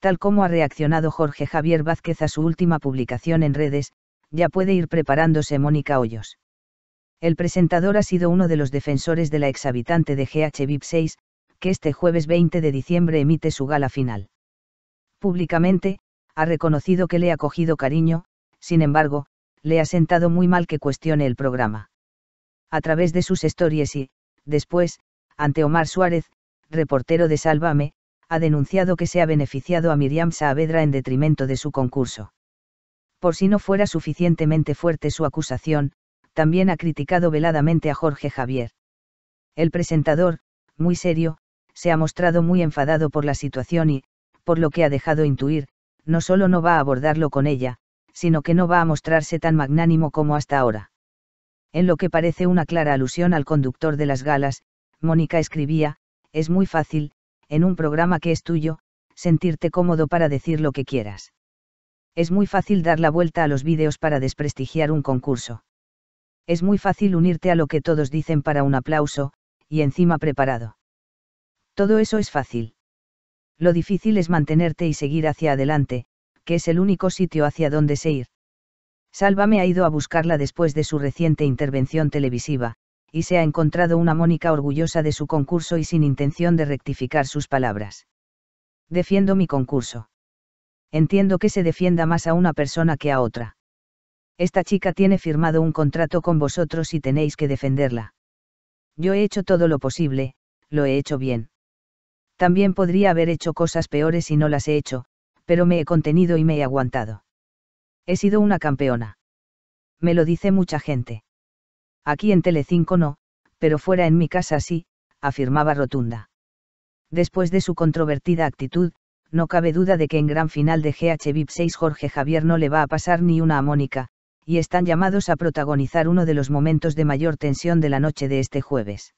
tal como ha reaccionado Jorge Javier Vázquez a su última publicación en redes, ya puede ir preparándose Mónica Hoyos. El presentador ha sido uno de los defensores de la exhabitante de GH VIP 6, que este jueves 20 de diciembre emite su gala final. Públicamente, ha reconocido que le ha cogido cariño, sin embargo, le ha sentado muy mal que cuestione el programa. A través de sus stories y, después, ante Omar Suárez, reportero de Sálvame, ha denunciado que se ha beneficiado a Miriam Saavedra en detrimento de su concurso. Por si no fuera suficientemente fuerte su acusación, también ha criticado veladamente a Jorge Javier. El presentador, muy serio, se ha mostrado muy enfadado por la situación y, por lo que ha dejado intuir, no solo no va a abordarlo con ella, sino que no va a mostrarse tan magnánimo como hasta ahora. En lo que parece una clara alusión al conductor de las galas, Mónica escribía, es muy fácil, en un programa que es tuyo, sentirte cómodo para decir lo que quieras. Es muy fácil dar la vuelta a los vídeos para desprestigiar un concurso. Es muy fácil unirte a lo que todos dicen para un aplauso, y encima preparado. Todo eso es fácil. Lo difícil es mantenerte y seguir hacia adelante, que es el único sitio hacia donde se ir. Sálvame ha ido a buscarla después de su reciente intervención televisiva, y se ha encontrado una Mónica orgullosa de su concurso y sin intención de rectificar sus palabras. Defiendo mi concurso. Entiendo que se defienda más a una persona que a otra. Esta chica tiene firmado un contrato con vosotros y tenéis que defenderla. Yo he hecho todo lo posible, lo he hecho bien. También podría haber hecho cosas peores y no las he hecho, pero me he contenido y me he aguantado. He sido una campeona. Me lo dice mucha gente aquí en Telecinco no, pero fuera en mi casa sí, afirmaba Rotunda. Después de su controvertida actitud, no cabe duda de que en gran final de GH VIP 6 Jorge Javier no le va a pasar ni una a Mónica, y están llamados a protagonizar uno de los momentos de mayor tensión de la noche de este jueves.